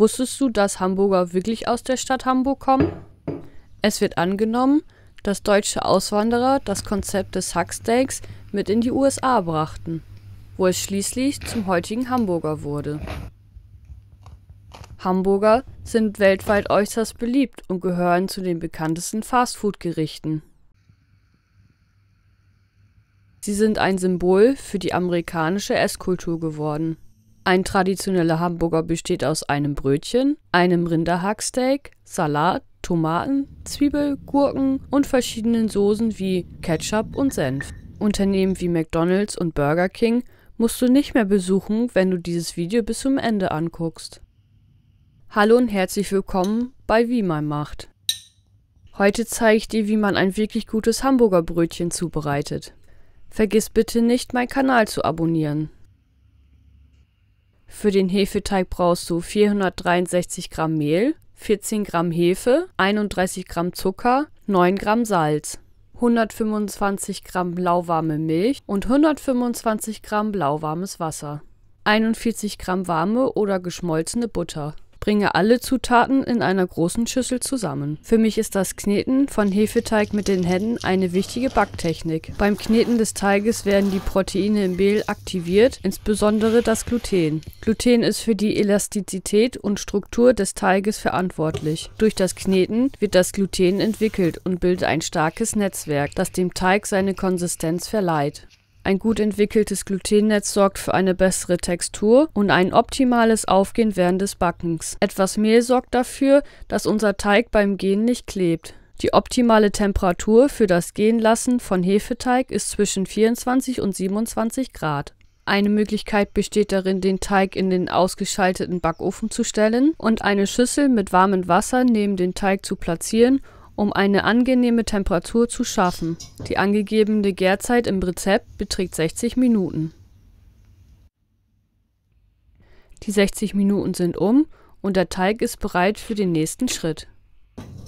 Wusstest du, dass Hamburger wirklich aus der Stadt Hamburg kommen? Es wird angenommen, dass deutsche Auswanderer das Konzept des Hacksteaks mit in die USA brachten, wo es schließlich zum heutigen Hamburger wurde. Hamburger sind weltweit äußerst beliebt und gehören zu den bekanntesten Fastfood-Gerichten. Sie sind ein Symbol für die amerikanische Esskultur geworden. Ein traditioneller Hamburger besteht aus einem Brötchen, einem Rinderhacksteak, Salat, Tomaten, Zwiebel, Gurken und verschiedenen Soßen wie Ketchup und Senf. Unternehmen wie McDonald's und Burger King musst du nicht mehr besuchen, wenn du dieses Video bis zum Ende anguckst. Hallo und herzlich willkommen bei Wie man macht. Heute zeige ich dir, wie man ein wirklich gutes Hamburger Brötchen zubereitet. Vergiss bitte nicht, meinen Kanal zu abonnieren. Für den Hefeteig brauchst du 463 Gramm Mehl, 14 Gramm Hefe, 31 Gramm Zucker, 9 Gramm Salz, 125 Gramm lauwarme Milch und 125 Gramm lauwarmes Wasser, 41 Gramm warme oder geschmolzene Butter. Bringe alle Zutaten in einer großen Schüssel zusammen. Für mich ist das Kneten von Hefeteig mit den Händen eine wichtige Backtechnik. Beim Kneten des Teiges werden die Proteine im Mehl aktiviert, insbesondere das Gluten. Gluten ist für die Elastizität und Struktur des Teiges verantwortlich. Durch das Kneten wird das Gluten entwickelt und bildet ein starkes Netzwerk, das dem Teig seine Konsistenz verleiht. Ein gut entwickeltes Glutennetz sorgt für eine bessere Textur und ein optimales Aufgehen während des Backens. Etwas Mehl sorgt dafür, dass unser Teig beim Gehen nicht klebt. Die optimale Temperatur für das Gehenlassen von Hefeteig ist zwischen 24 und 27 Grad. Eine Möglichkeit besteht darin, den Teig in den ausgeschalteten Backofen zu stellen und eine Schüssel mit warmem Wasser neben den Teig zu platzieren um eine angenehme Temperatur zu schaffen. Die angegebene Gärzeit im Rezept beträgt 60 Minuten. Die 60 Minuten sind um und der Teig ist bereit für den nächsten Schritt.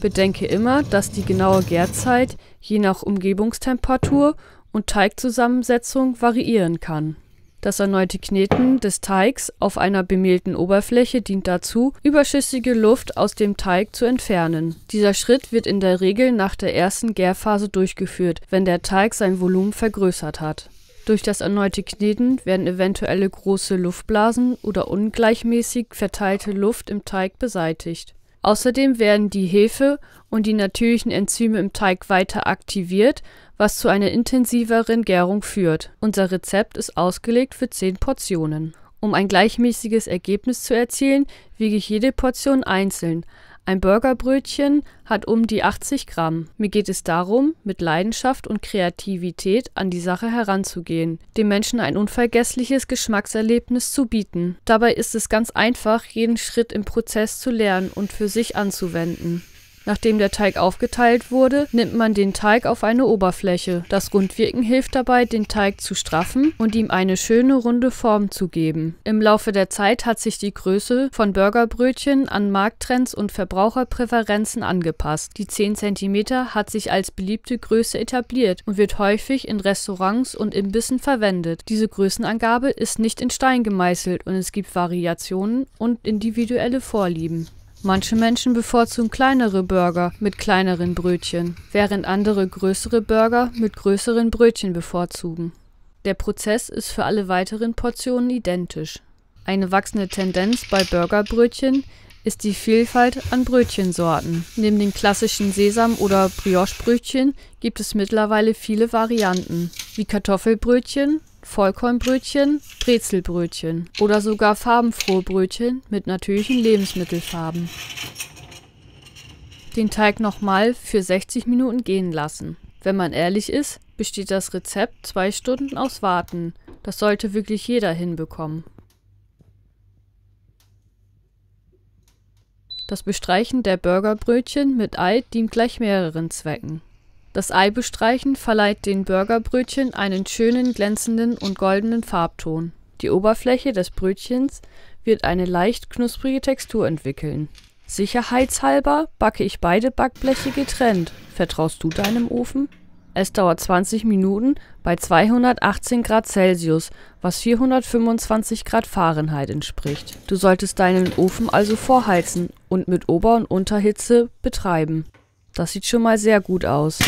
Bedenke immer, dass die genaue Gärzeit je nach Umgebungstemperatur und Teigzusammensetzung variieren kann. Das erneute Kneten des Teigs auf einer bemehlten Oberfläche dient dazu, überschüssige Luft aus dem Teig zu entfernen. Dieser Schritt wird in der Regel nach der ersten Gärphase durchgeführt, wenn der Teig sein Volumen vergrößert hat. Durch das erneute Kneten werden eventuelle große Luftblasen oder ungleichmäßig verteilte Luft im Teig beseitigt Außerdem werden die Hefe und die natürlichen Enzyme im Teig weiter aktiviert, was zu einer intensiveren Gärung führt. Unser Rezept ist ausgelegt für 10 Portionen. Um ein gleichmäßiges Ergebnis zu erzielen, wiege ich jede Portion einzeln ein Burgerbrötchen hat um die 80 Gramm. Mir geht es darum, mit Leidenschaft und Kreativität an die Sache heranzugehen, dem Menschen ein unvergessliches Geschmackserlebnis zu bieten. Dabei ist es ganz einfach, jeden Schritt im Prozess zu lernen und für sich anzuwenden. Nachdem der Teig aufgeteilt wurde, nimmt man den Teig auf eine Oberfläche. Das Rundwirken hilft dabei, den Teig zu straffen und ihm eine schöne runde Form zu geben. Im Laufe der Zeit hat sich die Größe von Burgerbrötchen an Markttrends und Verbraucherpräferenzen angepasst. Die 10 cm hat sich als beliebte Größe etabliert und wird häufig in Restaurants und Imbissen verwendet. Diese Größenangabe ist nicht in Stein gemeißelt und es gibt Variationen und individuelle Vorlieben. Manche Menschen bevorzugen kleinere Burger mit kleineren Brötchen, während andere größere Burger mit größeren Brötchen bevorzugen. Der Prozess ist für alle weiteren Portionen identisch. Eine wachsende Tendenz bei Burgerbrötchen ist die Vielfalt an Brötchensorten. Neben den klassischen Sesam- oder Brioche-Brötchen gibt es mittlerweile viele Varianten, wie Kartoffelbrötchen, Vollkornbrötchen, Brezelbrötchen oder sogar farbenfrohe Brötchen mit natürlichen Lebensmittelfarben. Den Teig nochmal für 60 Minuten gehen lassen. Wenn man ehrlich ist, besteht das Rezept zwei Stunden aus Warten. Das sollte wirklich jeder hinbekommen. Das Bestreichen der Burgerbrötchen mit Ei dient gleich mehreren Zwecken. Das Eibestreichen verleiht den Burgerbrötchen einen schönen glänzenden und goldenen Farbton. Die Oberfläche des Brötchens wird eine leicht knusprige Textur entwickeln. Sicherheitshalber backe ich beide Backbleche getrennt. Vertraust du deinem Ofen? Es dauert 20 Minuten bei 218 Grad Celsius, was 425 Grad Fahrenheit entspricht. Du solltest deinen Ofen also vorheizen und mit Ober- und Unterhitze betreiben. Das sieht schon mal sehr gut aus.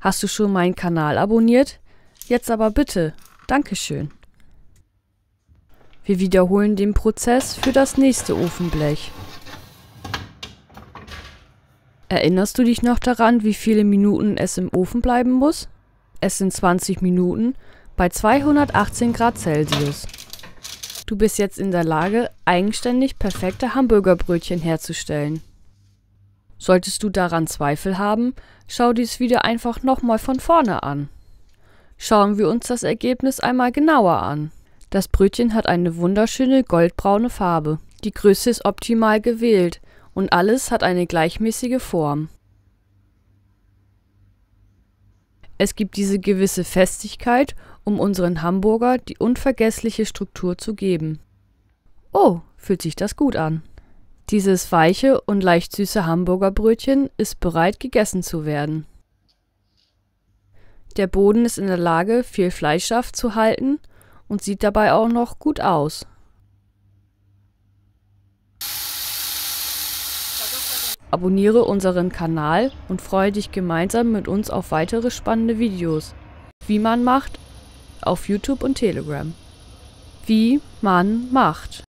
Hast du schon meinen Kanal abonniert? Jetzt aber bitte. Dankeschön. Wir wiederholen den Prozess für das nächste Ofenblech. Erinnerst du dich noch daran, wie viele Minuten es im Ofen bleiben muss? Es sind 20 Minuten bei 218 Grad Celsius. Du bist jetzt in der Lage, eigenständig perfekte Hamburgerbrötchen herzustellen. Solltest du daran Zweifel haben, schau dies wieder einfach nochmal von vorne an. Schauen wir uns das Ergebnis einmal genauer an. Das Brötchen hat eine wunderschöne goldbraune Farbe. Die Größe ist optimal gewählt und alles hat eine gleichmäßige Form. Es gibt diese gewisse Festigkeit, um unseren Hamburger die unvergessliche Struktur zu geben. Oh, fühlt sich das gut an. Dieses weiche und leicht süße Hamburger Brötchen ist bereit, gegessen zu werden. Der Boden ist in der Lage, viel Fleischsaft zu halten und sieht dabei auch noch gut aus. Abonniere unseren Kanal und freue dich gemeinsam mit uns auf weitere spannende Videos. Wie man macht auf YouTube und Telegram. Wie man macht.